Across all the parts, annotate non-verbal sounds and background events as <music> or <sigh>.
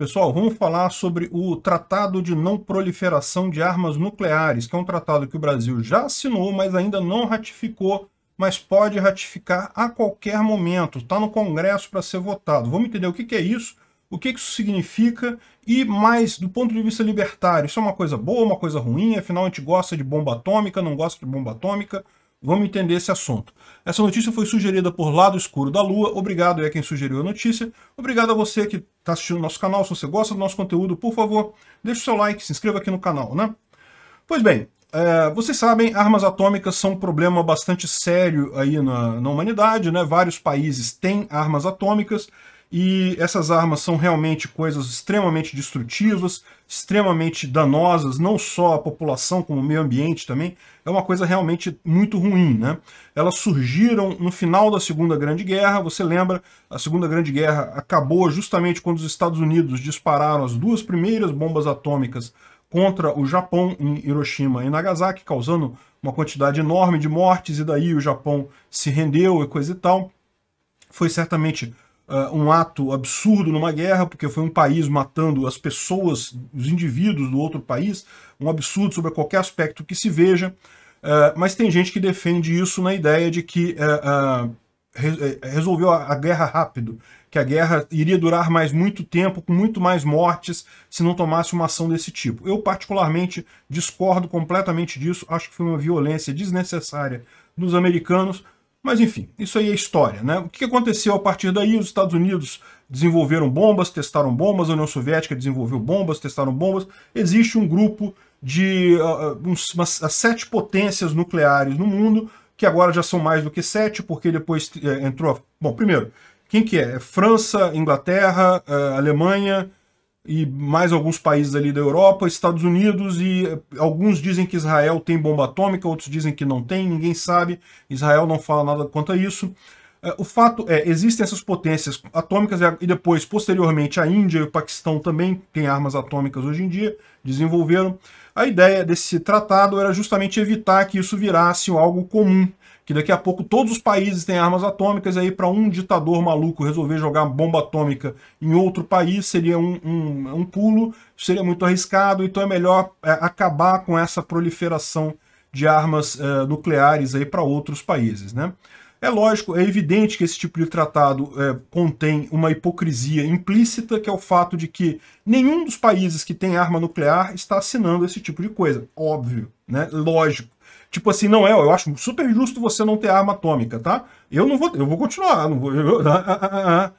Pessoal, vamos falar sobre o Tratado de Não Proliferação de Armas Nucleares, que é um tratado que o Brasil já assinou, mas ainda não ratificou, mas pode ratificar a qualquer momento. Está no Congresso para ser votado. Vamos entender o que, que é isso, o que, que isso significa e, mais, do ponto de vista libertário, isso é uma coisa boa, uma coisa ruim? Afinal, a gente gosta de bomba atômica, não gosta de bomba atômica? Vamos entender esse assunto. Essa notícia foi sugerida por Lado Escuro da Lua. Obrigado é quem sugeriu a notícia. Obrigado a você que está assistindo nosso canal. Se você gosta do nosso conteúdo, por favor, deixe o seu like, se inscreva aqui no canal, né? Pois bem, é, vocês sabem, armas atômicas são um problema bastante sério aí na, na, humanidade, né? Vários países têm armas atômicas e essas armas são realmente coisas extremamente destrutivas, extremamente danosas, não só à população, como ao meio ambiente também, é uma coisa realmente muito ruim. Né? Elas surgiram no final da Segunda Grande Guerra, você lembra, a Segunda Grande Guerra acabou justamente quando os Estados Unidos dispararam as duas primeiras bombas atômicas contra o Japão em Hiroshima e Nagasaki, causando uma quantidade enorme de mortes, e daí o Japão se rendeu e coisa e tal. Foi certamente uh, um ato absurdo numa guerra, porque foi um país matando as pessoas, os indivíduos do outro país, um absurdo sobre qualquer aspecto que se veja. Uh, mas tem gente que defende isso na ideia de que uh, resolveu a, a guerra rápido, que a guerra iria durar mais muito tempo, com muito mais mortes, se não tomasse uma ação desse tipo. Eu, particularmente, discordo completamente disso, acho que foi uma violência desnecessária dos americanos, mas enfim, isso aí é história, né? O que aconteceu a partir daí? Os Estados Unidos desenvolveram bombas, testaram bombas, a União Soviética desenvolveu bombas, testaram bombas. Existe um grupo de uh, uns, umas, sete potências nucleares no mundo, que agora já são mais do que sete, porque depois eh, entrou... Bom, primeiro, quem que é? é França, Inglaterra, uh, Alemanha, e mais alguns países ali da Europa, Estados Unidos e eh, alguns dizem que Israel tem bomba atômica, outros dizem que não tem, ninguém sabe. Israel não fala nada quanto a isso. É, o fato é, existem essas potências atômicas e depois, posteriormente, a Índia e o Paquistão também têm armas atômicas hoje em dia, desenvolveram. A ideia desse tratado era justamente evitar que isso virasse algo comum, que daqui a pouco todos os países têm armas atômicas, e aí para um ditador maluco resolver jogar bomba atômica em outro país seria um, um, um pulo, seria muito arriscado, então é melhor é, acabar com essa proliferação de armas é, nucleares para outros países, né? É lógico, é evidente que esse tipo de tratado é, contém uma hipocrisia implícita, que é o fato de que nenhum dos países que tem arma nuclear está assinando esse tipo de coisa. Óbvio, né? Lógico. Tipo assim, não é, eu acho super justo você não ter arma atômica, tá? Eu não vou, eu vou continuar, não vou. Eu, <laughs> ah, ah, ah,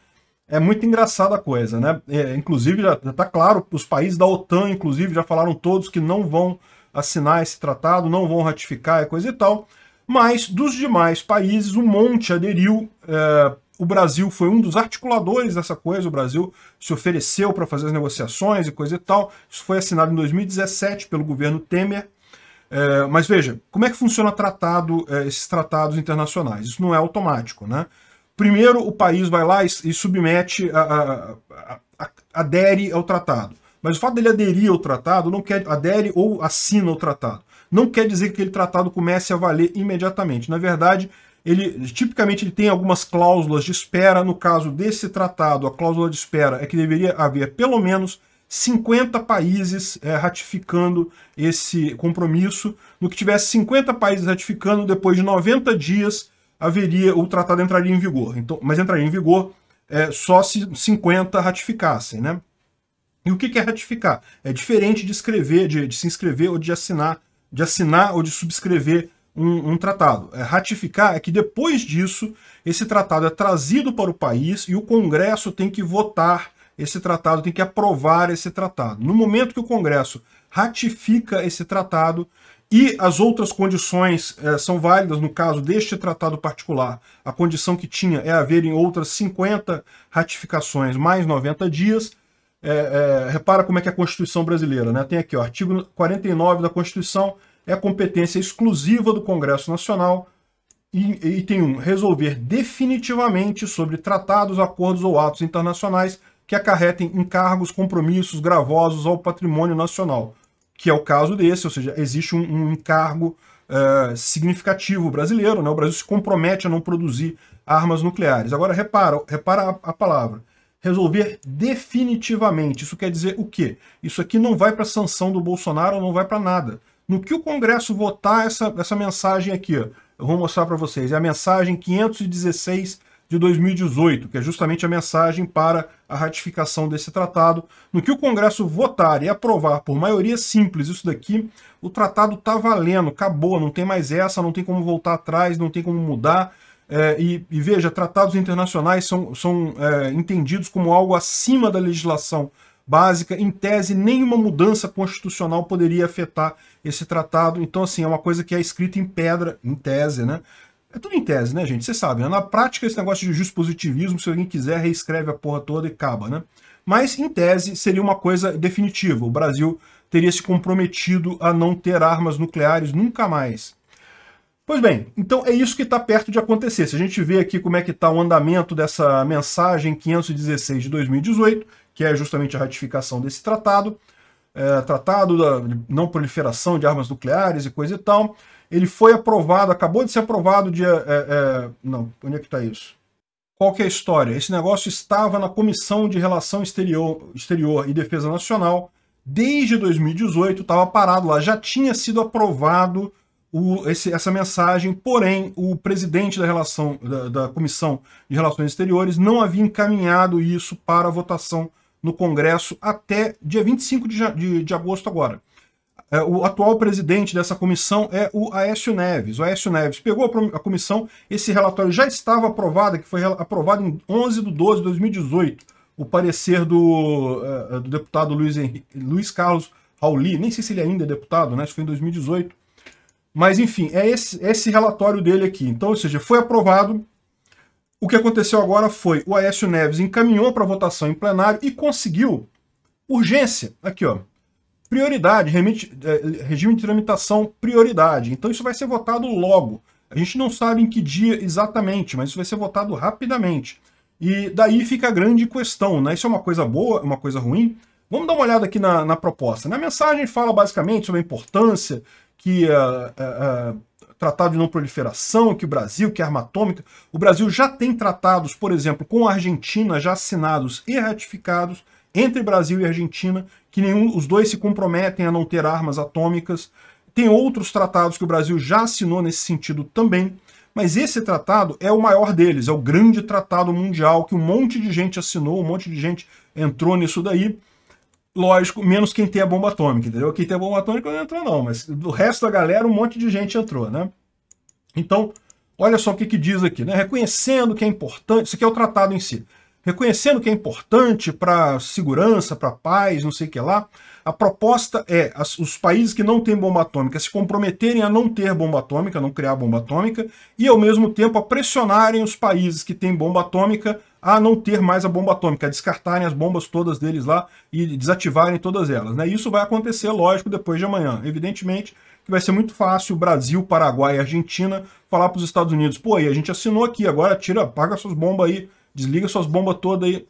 é muito engraçada a coisa, né? É, inclusive, já, já tá claro, os países da OTAN, inclusive, já falaram todos que não vão assinar esse tratado, não vão ratificar, é coisa e tal mas dos demais países, um monte aderiu. É, o Brasil foi um dos articuladores dessa coisa, o Brasil se ofereceu para fazer as negociações e coisa e tal. Isso foi assinado em 2017 pelo governo Temer. É, mas veja, como é que funciona tratado, é, esses tratados internacionais? Isso não é automático, né? Primeiro, o país vai lá e, e submete, a, a, a, adere ao tratado. Mas o fato dele aderir ao tratado não quer adere ou assina o tratado não quer dizer que aquele tratado comece a valer imediatamente. Na verdade, ele tipicamente ele tem algumas cláusulas de espera. No caso desse tratado, a cláusula de espera é que deveria haver pelo menos 50 países é, ratificando esse compromisso. No que tivesse 50 países ratificando, depois de 90 dias, haveria o tratado entraria em vigor. Então, mas entraria em vigor é, só se 50 ratificassem, né? E o que é ratificar? É diferente de escrever, de, de se inscrever ou de assinar de assinar ou de subscrever um, um, tratado. É, ratificar é que depois disso, esse tratado é trazido para o país e o Congresso tem que votar esse tratado, tem que aprovar esse tratado. No momento que o Congresso ratifica esse tratado e as outras condições é, são válidas, no caso deste tratado particular, a condição que tinha é haver em outras 50 ratificações mais 90 dias, é, é, repara como é que é a Constituição brasileira, né? Tem aqui, o artigo 49 da Constituição é competência exclusiva do Congresso Nacional. E, tem um resolver definitivamente sobre tratados, acordos ou atos internacionais que acarretem encargos, compromissos gravosos ao patrimônio nacional, que é o caso desse, ou seja, existe um, um encargo uh, significativo brasileiro, né? o Brasil se compromete a não produzir armas nucleares. Agora, repara, repara a, a palavra, resolver definitivamente. Isso quer dizer o quê? Isso aqui não vai para sanção do Bolsonaro, não vai para nada. No que o Congresso votar essa, essa mensagem aqui, ó, eu vou mostrar para vocês, é a mensagem 516 de 2018, que é justamente a mensagem para a ratificação desse tratado. No que o Congresso votar e aprovar por maioria simples isso daqui, o tratado está valendo, acabou, não tem mais essa, não tem como voltar atrás, não tem como mudar. É, e, e, veja, tratados internacionais são, são é, entendidos como algo acima da legislação básica. Em tese, nenhuma mudança constitucional poderia afetar esse tratado. Então, assim, é uma coisa que é escrita em pedra, em tese, né? É tudo em tese, né, gente? Você sabe, né? Na prática, esse negócio de positivismo, se alguém quiser, reescreve a porra toda e acaba, né? Mas, em tese, seria uma coisa definitiva. O Brasil teria se comprometido a não ter armas nucleares nunca mais. Pois bem, então é isso que está perto de acontecer. Se a gente vê aqui como é que está o andamento dessa mensagem 516 de 2018, que é justamente a ratificação desse tratado, é, tratado da não proliferação de armas nucleares e coisa e tal, ele foi aprovado, acabou de ser aprovado dia... É, é, não, onde é que está isso? Qual que é a história? Esse negócio estava na Comissão de Relação Exterior, Exterior e Defesa Nacional desde 2018, estava parado lá, já tinha sido aprovado o, esse, essa mensagem, porém, o presidente da, relação, da, da, Comissão de Relações Exteriores não havia encaminhado isso para votação no Congresso até dia 25 de, de, de agosto agora. É, o atual presidente dessa comissão é o Aécio Neves. O Aécio Neves pegou a, a comissão, esse relatório já estava aprovado, que foi aprovado em 11 de 12 de 2018, o parecer do, é, é, do deputado Luiz, Henrique, Luiz Carlos Rauli, nem sei se ele ainda é deputado, né? isso foi em 2018, mas, enfim, é esse, esse relatório dele aqui. Então, ou seja, foi aprovado. O que aconteceu agora foi o Aécio Neves encaminhou para votação em plenário e conseguiu urgência. Aqui, ó. Prioridade, remite, é, regime de tramitação, prioridade. Então, isso vai ser votado logo. A gente não sabe em que dia exatamente, mas isso vai ser votado rapidamente. E daí fica a grande questão, né? Isso é uma coisa boa, é uma coisa ruim? Vamos dar uma olhada aqui na, na proposta. Na mensagem fala basicamente sobre a importância que uh, é, uh, é, é, tratado de não proliferação, que o Brasil, que a arma atômica. O Brasil já tem tratados, por exemplo, com a Argentina já assinados e ratificados entre Brasil e Argentina, que nenhum, os dois se comprometem a não ter armas atômicas. Tem outros tratados que o Brasil já assinou nesse sentido também, mas esse tratado é o maior deles, é o grande tratado mundial que um monte de gente assinou, um monte de gente entrou nisso daí. Lógico, menos quem tem a bomba atômica, entendeu? Quem tem a bomba atômica não entrou não, mas do resto da galera um monte de gente entrou, né? Então, olha só o que, que diz aqui, né? Reconhecendo que é importante, isso aqui é o tratado em si reconhecendo que é importante para segurança, para paz, não sei o que lá. A proposta é as, os países que não têm bomba atômica se comprometerem a não ter bomba atômica, não criar bomba atômica, e ao mesmo tempo a pressionarem os países que têm bomba atômica a não ter mais a bomba atômica, a descartarem as bombas todas deles lá e desativarem todas elas. Né? Isso vai acontecer, lógico, depois de amanhã. Evidentemente, que vai ser muito fácil o Brasil, Paraguai e Argentina falar para os Estados Unidos, pô, aí a gente assinou aqui, agora tira, paga suas bombas aí desliga suas bombas todas aí,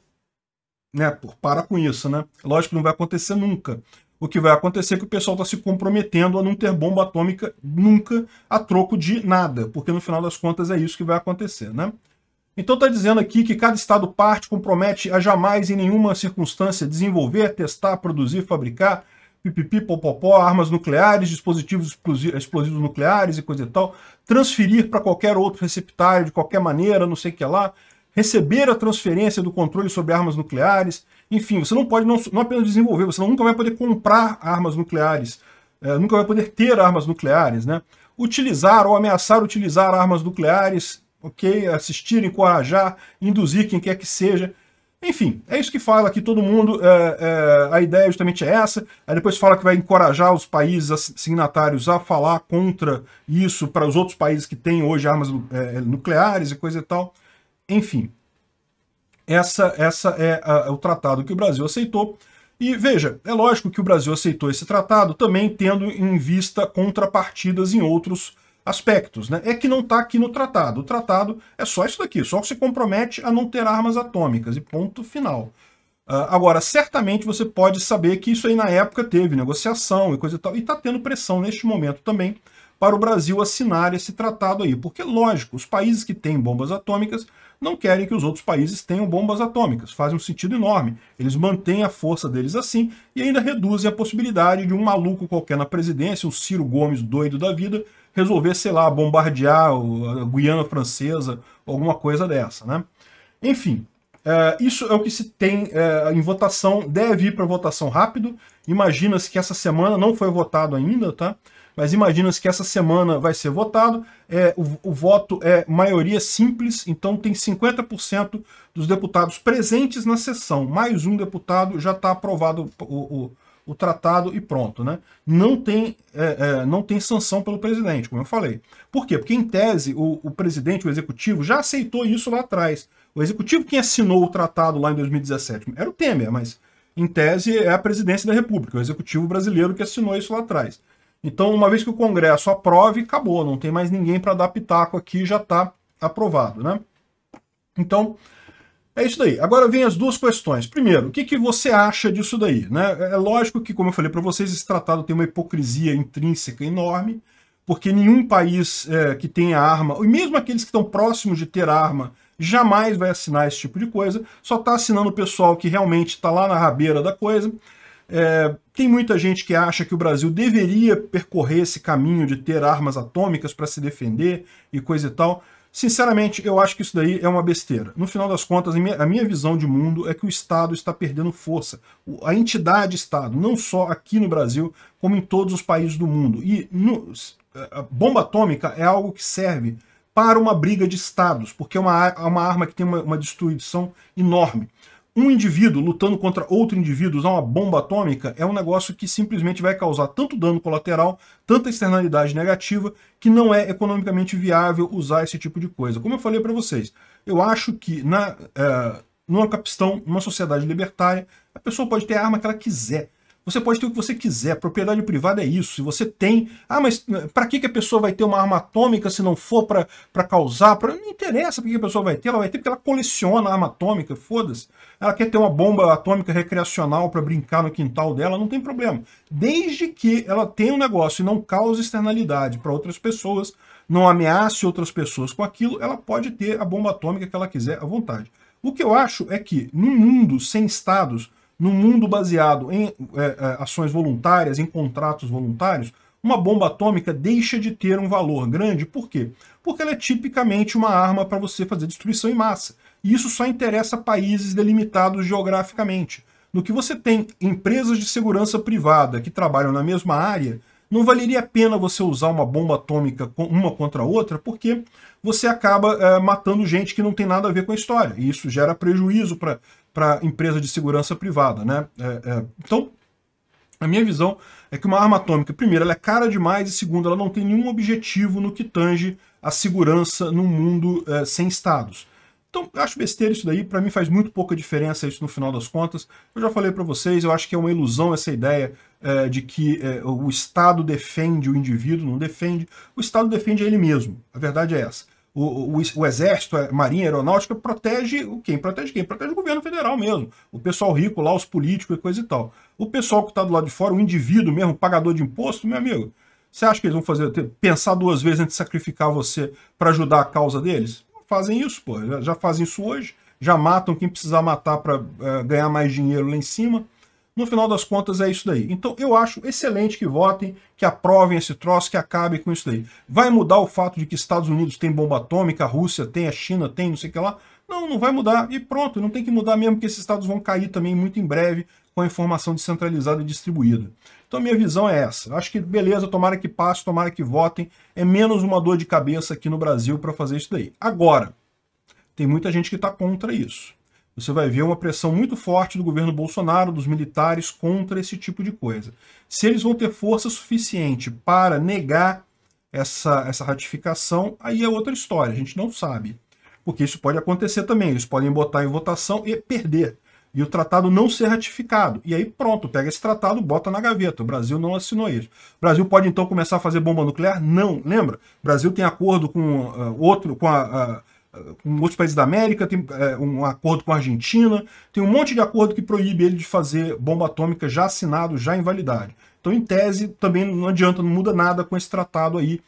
né? Para com isso, né? Lógico que não vai acontecer nunca. O que vai acontecer é que o pessoal está se comprometendo a não ter bomba atômica nunca a troco de nada, porque no final das contas é isso que vai acontecer, né? Então está dizendo aqui que cada Estado parte compromete a jamais, em nenhuma circunstância, desenvolver, testar, produzir, fabricar, pipipi, popopó, armas nucleares, dispositivos explosivos nucleares e coisa e tal, transferir para qualquer outro receptário de qualquer maneira, não sei o que lá, receber a transferência do controle sobre armas nucleares. Enfim, você não pode não, não apenas desenvolver, você nunca vai poder comprar armas nucleares, é, nunca vai poder ter armas nucleares, né? Utilizar ou ameaçar utilizar armas nucleares, ok? Assistir, encorajar, induzir quem quer que seja. Enfim, é isso que fala aqui todo mundo, é, é, a ideia justamente é essa. Aí depois fala que vai encorajar os países signatários a falar contra isso para os outros países que têm hoje armas é, nucleares e coisa e tal. Enfim, essa, essa é, a, é o tratado que o Brasil aceitou. E veja, é lógico que o Brasil aceitou esse tratado também tendo em vista contrapartidas em outros aspectos. Né? É que não está aqui no tratado. O tratado é só isso daqui, só que se compromete a não ter armas atômicas, e ponto final. Uh, agora, certamente você pode saber que isso aí na época teve negociação e coisa e tal, e está tendo pressão neste momento também para o Brasil assinar esse tratado aí, porque lógico, os países que têm bombas atômicas não querem que os outros países tenham bombas atômicas. Faz um sentido enorme. Eles mantêm a força deles assim e ainda reduzem a possibilidade de um maluco qualquer na presidência, um Ciro Gomes doido da vida, resolver, sei lá, bombardear a Guiana Francesa, alguma coisa dessa, né? Enfim, é, isso é o que se tem é, em votação, deve ir para votação rápido. Imagina-se que essa semana não foi votado ainda, tá? mas imagina-se que essa semana vai ser votado, é, o, o voto é maioria simples, então tem 50% dos deputados presentes na sessão, mais um deputado já está aprovado o, o o tratado e pronto, né? Não tem, é, é, não tem sanção pelo presidente, como eu falei. Por quê? Porque, em tese, o, o, presidente, o executivo, já aceitou isso lá atrás. O executivo quem assinou o tratado lá em 2017 era o Temer, mas, em tese, é a presidência da República, o executivo brasileiro que assinou isso lá atrás. Então, uma vez que o Congresso aprove, acabou, não tem mais ninguém para dar pitaco aqui, já está aprovado, né? Então, é isso daí. Agora vem as duas questões. Primeiro, o que, que você acha disso daí? Né? É, é lógico que, como eu falei para vocês, esse tratado tem uma hipocrisia intrínseca enorme, porque nenhum país é, que tenha arma, e mesmo aqueles que estão próximos de ter arma, jamais vai assinar esse tipo de coisa, só está assinando o pessoal que realmente está lá na rabeira da coisa, é, tem muita gente que acha que o Brasil deveria percorrer esse caminho de ter armas atômicas para se defender e coisa e tal. Sinceramente, eu acho que isso daí é uma besteira. No final das contas, a minha visão de mundo é que o Estado está perdendo força. A entidade Estado, não só aqui no Brasil, como em todos os países do mundo. E no, a bomba atômica é algo que serve para uma briga de Estados, porque é uma, uma arma que tem uma, uma destruição enorme um indivíduo lutando contra outro indivíduo, usar uma bomba atômica, é um negócio que simplesmente vai causar tanto dano colateral, tanta externalidade negativa, que não é economicamente viável usar esse tipo de coisa. Como eu falei para vocês, eu acho que na, é, numa capistão, numa sociedade libertária, a pessoa pode ter a arma que ela quiser. Você pode ter o que você quiser, propriedade privada é isso. Se você tem, ah, mas eh, para que, que a pessoa vai ter uma arma atômica se não for para causar? Pra... Não interessa para que a pessoa vai ter, ela vai ter porque ela coleciona arma atômica, foda-se. Ela quer ter uma bomba atômica recreacional para brincar no quintal dela, não tem problema. Desde que ela tenha um negócio e não cause externalidade para outras pessoas, não ameace outras pessoas com aquilo, ela pode ter a bomba atômica que ela quiser à vontade. O que eu acho é que, num mundo sem estados, num mundo baseado em é, é, ações voluntárias, em contratos voluntários, uma bomba atômica deixa de ter um valor grande. Por quê? Porque ela é tipicamente uma arma para você fazer destruição em massa. E isso só interessa países delimitados geograficamente. No que você tem empresas de segurança privada que trabalham na mesma área, não valeria a pena você usar uma bomba atômica uma contra a outra, porque você acaba é, matando gente que não tem nada a ver com a história. E isso gera prejuízo para para empresa de segurança privada. Né? É, é, então, a minha visão é que uma arma atômica, primeiro, ela é cara demais e segundo, ela não tem nenhum objetivo no que tange a segurança num mundo é, sem estados. Então, eu acho besteira isso daí, para mim faz muito pouca diferença isso no final das contas. Eu já falei para vocês, eu acho que é uma ilusão essa ideia é, de que é, o Estado defende o indivíduo, não defende. O Estado defende ele mesmo, a verdade é essa. O, o, o, Exército, a Marinha, a Aeronáutica protege quem? Protege quem? Protege o governo federal mesmo. O pessoal rico lá, os políticos e coisa e tal. O pessoal que está do lado de fora, o indivíduo mesmo, pagador de imposto, meu amigo, você acha que eles vão fazer pensar duas vezes antes de sacrificar você para ajudar a causa deles? Fazem isso, pô. Já, já fazem isso hoje. Já matam quem precisar matar para uh, eh, ganhar mais dinheiro lá em cima. No final das contas, é isso daí. Então, eu acho excelente que votem, que aprovem esse troço, que acabe com isso daí. Vai mudar o fato de que Estados Unidos tem bomba atômica, a Rússia tem, a China tem, não sei o que lá? Não, não vai mudar. E pronto, não tem que mudar mesmo, porque esses estados vão cair também muito em breve com a informação descentralizada e distribuída. Então minha visão é essa. Acho que beleza, tomara que passe, tomara que votem. É menos uma dor de cabeça aqui no Brasil para fazer isso daí. Agora, tem muita gente que está contra isso você vai ver uma pressão muito forte do governo Bolsonaro, dos militares, contra esse tipo de coisa. Se eles vão ter força suficiente para negar essa, essa ratificação, aí é outra história, a gente não sabe. Porque isso pode acontecer também, eles podem botar em votação e perder. E o tratado não ser ratificado. E aí pronto, pega esse tratado, bota na gaveta. O Brasil não assinou isso. O Brasil pode então começar a fazer bomba nuclear? Não, lembra? O Brasil tem acordo com uh, outro, com a, a com outros países da América, tem é, um acordo com a Argentina, tem um monte de acordo que proíbe ele de fazer bomba atômica já assinado, já em validade. Então, em tese, também não adianta, não muda nada com esse tratado aí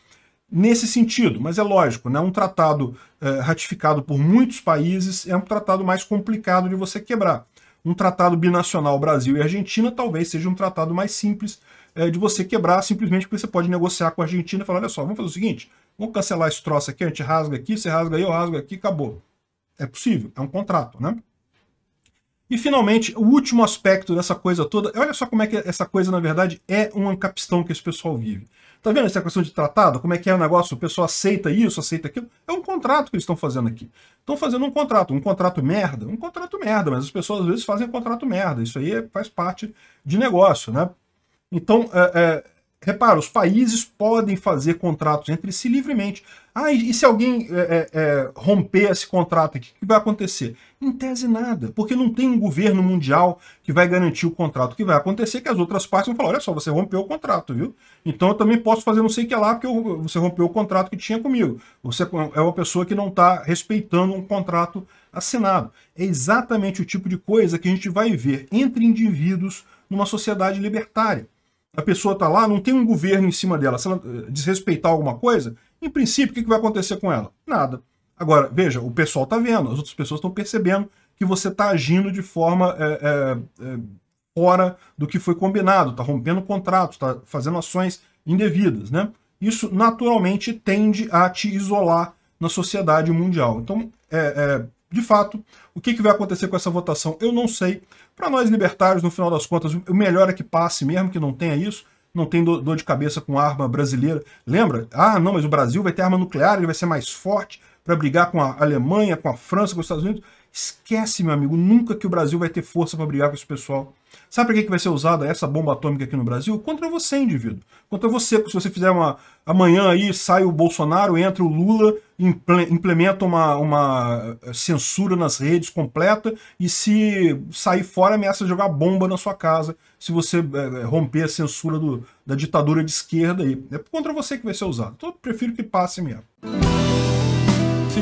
nesse sentido. Mas é lógico, né? um tratado é, ratificado por muitos países é um tratado mais complicado de você quebrar. Um tratado binacional Brasil e Argentina talvez seja um tratado mais simples é, de você quebrar, simplesmente porque você pode negociar com a Argentina e falar, olha só, vamos fazer o seguinte, Vamos cancelar esse troço aqui, a gente rasga aqui, você rasga aí, eu rasgo aqui, acabou. É possível, é um contrato, né? E finalmente, o último aspecto dessa coisa toda, olha só como é que essa coisa, na verdade, é um ancapistão que esse pessoal vive. Tá vendo essa questão de tratado? Como é que é o negócio? O pessoal aceita isso, aceita aquilo. É um contrato que eles estão fazendo aqui. Estão fazendo um contrato, um contrato merda, um contrato merda, mas as pessoas às vezes fazem um contrato merda. Isso aí é, faz parte de negócio, né? Então, é, é, Repara, os países podem fazer contratos entre si livremente. Ah, e, se alguém é, é, é, romper esse contrato aqui, o que vai acontecer? Em tese nada, porque não tem um governo mundial que vai garantir o contrato. O que vai acontecer é que as outras partes vão falar, olha só, você rompeu o contrato, viu? Então eu também posso fazer não sei o que lá, porque eu, você rompeu o contrato que tinha comigo. Você é uma pessoa que não está respeitando um contrato assinado. É exatamente o tipo de coisa que a gente vai ver entre indivíduos numa sociedade libertária a pessoa está lá, não tem um governo em cima dela. Se ela eh, desrespeitar alguma coisa, em princípio, o que, vai acontecer com ela? Nada. Agora, veja, o pessoal está vendo, as outras pessoas estão percebendo que você está agindo de forma é, é, fora do que foi combinado, está rompendo contratos, está fazendo ações indevidas. Né? Isso naturalmente tende a te isolar na sociedade mundial. Então, é, é de fato, o que, que vai acontecer com essa votação, eu não sei. Para nós libertários, no final das contas, o melhor é que passe, mesmo que não tenha isso, não tem dor de cabeça com arma brasileira. Lembra? Ah, não, mas o Brasil vai ter arma nuclear, ele vai ser mais forte para brigar com a Alemanha, com a França, com os Estados Unidos. Esquece, meu amigo, nunca que o Brasil vai ter força para brigar com esse pessoal. Sabe para que, que vai ser usada essa bomba atômica aqui no Brasil? Contra você, indivíduo. Contra você, se você fizer uma... Amanhã aí sai o Bolsonaro, entra o Lula, implementa uma, uma censura nas redes completa e se sair fora ameaça jogar bomba na sua casa se você eh, eh, romper a censura do, da ditadura de esquerda aí. É contra você que vai ser usado. Então eu prefiro que passe mesmo